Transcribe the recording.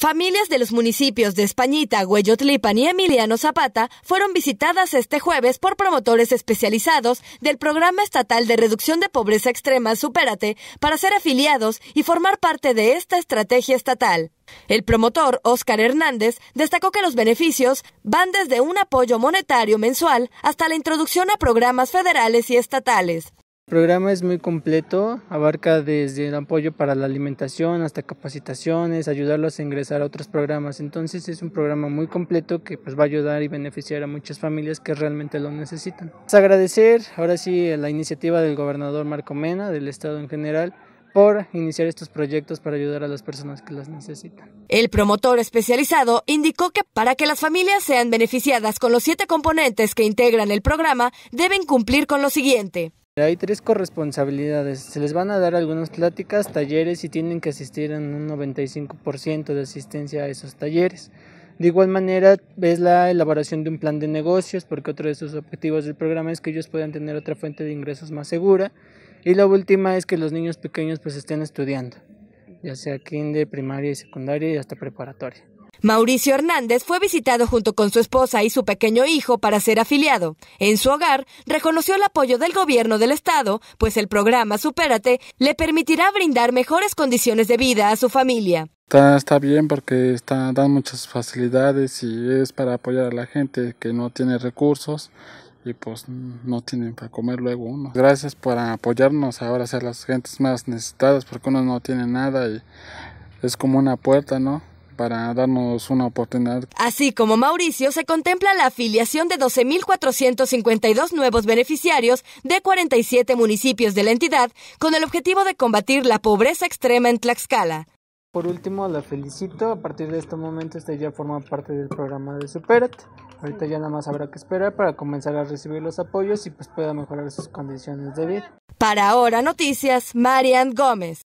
Familias de los municipios de Españita, Hueyotlipan y Emiliano Zapata fueron visitadas este jueves por promotores especializados del Programa Estatal de Reducción de Pobreza Extrema Supérate para ser afiliados y formar parte de esta estrategia estatal. El promotor, Óscar Hernández, destacó que los beneficios van desde un apoyo monetario mensual hasta la introducción a programas federales y estatales. El programa es muy completo, abarca desde el apoyo para la alimentación hasta capacitaciones, ayudarlos a ingresar a otros programas. Entonces es un programa muy completo que pues va a ayudar y beneficiar a muchas familias que realmente lo necesitan. Pues, agradecer ahora sí la iniciativa del gobernador Marco Mena, del Estado en general, por iniciar estos proyectos para ayudar a las personas que las necesitan. El promotor especializado indicó que para que las familias sean beneficiadas con los siete componentes que integran el programa, deben cumplir con lo siguiente. Hay tres corresponsabilidades. Se les van a dar algunas pláticas, talleres y tienen que asistir en un 95% de asistencia a esos talleres. De igual manera, es la elaboración de un plan de negocios, porque otro de sus objetivos del programa es que ellos puedan tener otra fuente de ingresos más segura. Y la última es que los niños pequeños pues estén estudiando, ya sea kinder, primaria y secundaria y hasta preparatoria. Mauricio Hernández fue visitado junto con su esposa y su pequeño hijo para ser afiliado. En su hogar reconoció el apoyo del gobierno del estado, pues el programa Supérate le permitirá brindar mejores condiciones de vida a su familia. Está, bien porque está, dan muchas facilidades y es para apoyar a la gente que no tiene recursos y pues no tienen para comer luego uno. Gracias por apoyarnos ahora a las gentes más necesitadas porque uno no tiene nada y es como una puerta, ¿no? para darnos una oportunidad. Así como Mauricio, se contempla la afiliación de 12.452 nuevos beneficiarios de 47 municipios de la entidad con el objetivo de combatir la pobreza extrema en Tlaxcala. Por último, la felicito. A partir de este momento, este ya forma parte del programa de Superet. Ahorita ya nada más habrá que esperar para comenzar a recibir los apoyos y pues pueda mejorar sus condiciones de vida. Para ahora, noticias, Marian Gómez.